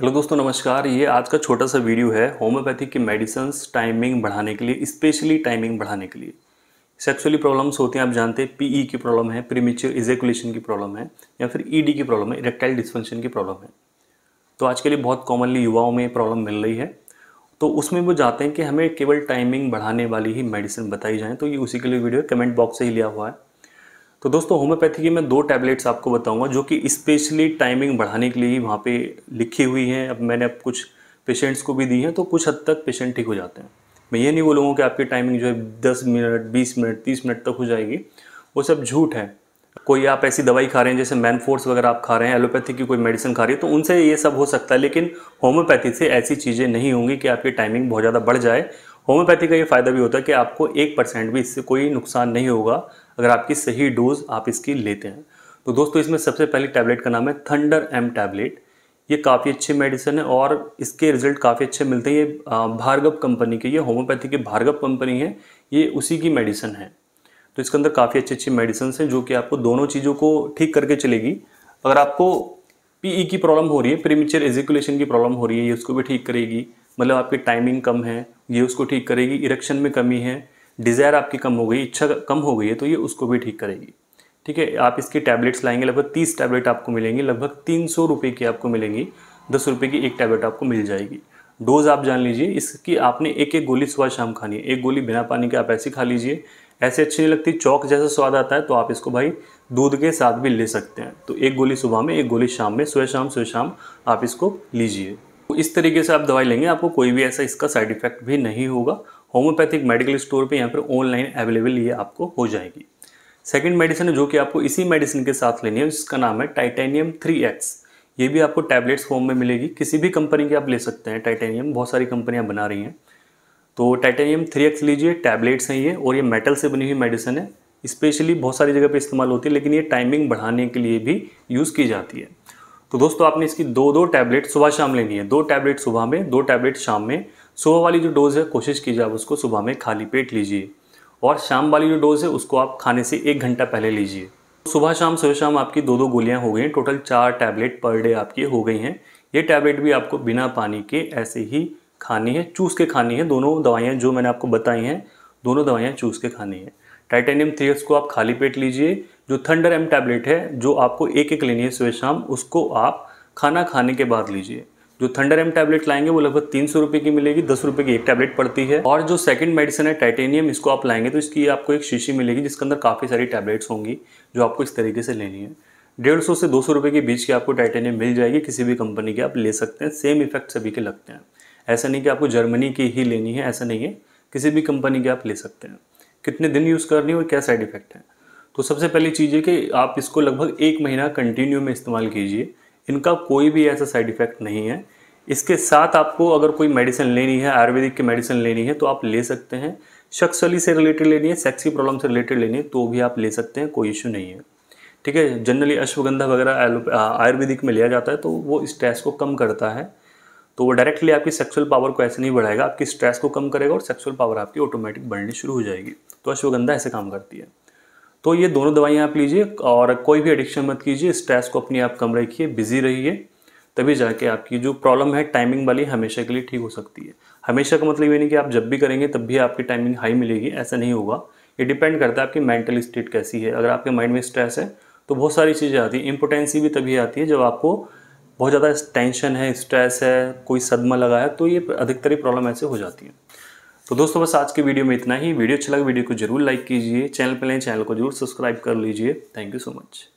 hello दोस्तों नमस्कार ये आज का छोटा सा वीडियो है होम्योपैथी की मेडिसिन टाइमिंग बढ़ाने के लिए स्पेशली टाइमिंग बढ़ाने के लिए सेक्सुअली प्रॉब्लम्स होती हैं आप जानते हैं पीई की प्रॉब्लम है प्रीमेच्योर इजेकुलेशन की प्रॉब्लम है या फिर ईडी की प्रॉब्लम है इरेक्टाइल डिस्फंक्शन की प्रॉब्लम है तो आज के लिए बहुत कॉमनली युवाओं में प्रॉब्लम मिल रही है तो उसमें वो जाते हैं कि हमें केवल टाइमिंग बढ़ाने वाली ही मेडिसिन बताई जाए तो ये उसी के लिए वीडियो कमेंट बॉक्स से ही लिया हुआ है तो दोस्तों होम्योपैथी की मैं दो टैबलेट्स आपको बताऊंगा जो कि स्पेशली टाइमिंग बढ़ाने के लिए ही वहाँ पे लिखी हुई हैं अब मैंने अब कुछ पेशेंट्स को भी दी हैं तो कुछ हद तक पेशेंट ठीक हो जाते हैं मैं ये नहीं बोलूँगा कि आपकी टाइमिंग जो है दस मिनट बीस मिनट तीस मिनट तक हो जाएगी वो सब झूठ है कोई आप ऐसी दवाई खा रहे हैं जैसे मैनफोर्स वगैरह आप खा रहे हैं एलोपैथी की कोई मेडिसिन खा रही है तो उनसे ये सब हो सकता है लेकिन होम्योपैथी से ऐसी चीज़ें नहीं होंगी कि आपकी टाइमिंग बहुत ज़्यादा बढ़ जाए होम्योपैथी का ये फ़ायदा भी होता है कि आपको एक परसेंट भी इससे कोई नुकसान नहीं होगा अगर आपकी सही डोज आप इसकी लेते हैं तो दोस्तों इसमें सबसे पहली टैबलेट का नाम है थंडर एम टैबलेट ये काफ़ी अच्छी मेडिसिन है और इसके रिजल्ट काफ़ी अच्छे मिलते हैं ये भार्गव कंपनी के ये होम्योपैथी की भार्गव कंपनी है ये उसी की मेडिसिन है तो इसके अंदर काफ़ी अच्छी अच्छी मेडिसिन हैं जो कि आपको दोनों चीज़ों को ठीक करके चलेगी अगर आपको पीई e की प्रॉब्लम हो रही है प्रीमिचर एजिकुलेशन की प्रॉब्लम हो रही है ये उसको भी ठीक करेगी मतलब आपकी टाइमिंग कम है ये उसको ठीक करेगी इरेक्शन में कमी है डिज़ायर आपकी कम हो गई इच्छा कम हो गई है तो ये उसको भी ठीक करेगी ठीक है आप इसकी टैबलेट्स लाएंगे लगभग तीस टैबलेट आपको मिलेंगी लगभग तीन सौ रुपये की आपको मिलेंगी दस रुपये की एक टैबलेट आपको मिल जाएगी डोज़ आप जान लीजिए इसकी आपने एक एक गोली सुबह शाम खानी है एक गोली बिना पानी के आप ऐसी खा लीजिए ऐसे अच्छी नहीं लगती चौक जैसा स्वाद आता है तो आप इसको भाई दूध के साथ भी ले सकते हैं तो एक गोली सुबह में एक गोली शाम में सुबह शाम सुबह शाम आप इसको लीजिए तो इस तरीके से आप दवाई लेंगे आपको कोई भी ऐसा इसका साइड इफेक्ट भी नहीं होगा होम्योपैथिक मेडिकल स्टोर पे यहाँ पर ऑनलाइन अवेलेबल ये आपको हो जाएगी सेकेंड मेडिसिन है जो कि आपको इसी मेडिसिन के साथ लेनी है जिसका नाम है टाइटेनियम थ्री एक्स ये भी आपको टैबलेट्स फॉर्म में मिलेगी किसी भी कंपनी की आप ले सकते हैं टाइटेनियम बहुत सारी कंपनियाँ बना रही हैं तो टाइटेनियम थ्री एक्स लीजिए टैबलेट्स हैं ये और ये मेटल से बनी हुई मेडिसिन है स्पेशली बहुत सारी जगह पर इस्तेमाल होती है लेकिन ये टाइमिंग बढ़ाने के लिए भी यूज़ की जाती है तो दोस्तों आपने इसकी दो दो टैबलेट सुबह शाम लेनी है दो टैबलेट सुबह में दो टैबलेट शाम में सुबह वाली जो डोज़ है कोशिश कीजिए आप उसको सुबह में खाली पेट लीजिए और शाम वाली जो डोज़ है उसको आप खाने से एक घंटा पहले लीजिए सुबह शाम सुबह शाम आपकी दो दो गोलियां हो गई हैं टोटल चार टैबलेट पर डे आपकी हो गई हैं ये टैबलेट भी आपको बिना पानी के ऐसे ही खानी है चूस के खानी है दोनों दवाइयाँ जो मैंने आपको बताई हैं दोनों दवाइयाँ चूस के खानी है टाइटेनियम थ्री को आप खाली पेट लीजिए जो थंडर एम टैबलेट है जो आपको एक एक लेनी है सुबह शाम उसको आप खाना खाने के बाद लीजिए जो थंडर एम टैबलेट लाएंगे वो लगभग तीन सौ रुपये की मिलेगी दस रुपये की एक टैबलेट पड़ती है और जो सेकंड मेडिसिन है टाइटेनियम इसको आप लाएंगे तो इसकी आपको एक शीशी मिलेगी जिसके अंदर काफ़ी सारी टैबलेट्स होंगी जो आपको इस तरीके से लेनी है डेढ़ सौ से दो सौ रुपये के बीच की आपको टाइटेनियम मिल जाएगी किसी भी कंपनी की आप ले सकते हैं सेम इफेक्ट सभी के लगते हैं ऐसा नहीं कि आपको जर्मनी की ही लेनी है ऐसा नहीं है किसी भी कंपनी की आप ले सकते हैं कितने दिन यूज़ करनी है और क्या साइड इफ़ेक्ट है तो सबसे पहली चीज़ है कि आप इसको लगभग एक महीना कंटिन्यू में इस्तेमाल कीजिए इनका कोई भी ऐसा साइड इफ़ेक्ट नहीं है इसके साथ आपको अगर कोई मेडिसिन लेनी है आयुर्वेदिक की मेडिसिन लेनी है तो आप ले सकते हैं शख्सली से रिलेटेड लेनी है सेक्सी प्रॉब्लम से रिलेटेड लेनी है तो भी आप ले सकते हैं कोई इशू नहीं है ठीक है जनरली अश्वगंधा वगैरह आयुर्वेदिक में लिया जाता है तो वो स्ट्रेस को कम करता है तो वो डायरेक्टली आपकी सेक्सुअल पावर को ऐसे नहीं बढ़ाएगा आपकी स्ट्रेस को कम करेगा और सेक्सुअल पावर आपकी ऑटोमेटिक बढ़नी शुरू हो जाएगी तो अश्वगंधा ऐसे काम करती है तो ये दोनों दवाइयाँ आप लीजिए और कोई भी एडिक्शन मत कीजिए स्ट्रेस को अपने आप कम रखिए बिजी रहिए तभी जाके आपकी जो प्रॉब्लम है टाइमिंग वाली हमेशा के लिए ठीक हो सकती है हमेशा का मतलब ये नहीं कि आप जब भी करेंगे तब भी आपकी टाइमिंग हाई मिलेगी ऐसा नहीं होगा ये डिपेंड करता है आपकी मेंटल स्टेट कैसी है अगर आपके माइंड में स्ट्रेस है तो बहुत सारी चीज़ें आती हैं इम्पोटेंसी भी तभी आती है जब आपको बहुत ज़्यादा टेंशन है स्ट्रेस है कोई सदमा लगा है तो ये अधिकतर ही प्रॉब्लम ऐसे हो जाती हैं तो दोस्तों बस आज के वीडियो में इतना ही वीडियो अच्छा लगा वीडियो को जरूर लाइक कीजिए चैनल पर लें चैनल को जरूर सब्सक्राइब कर लीजिए थैंक यू सो मच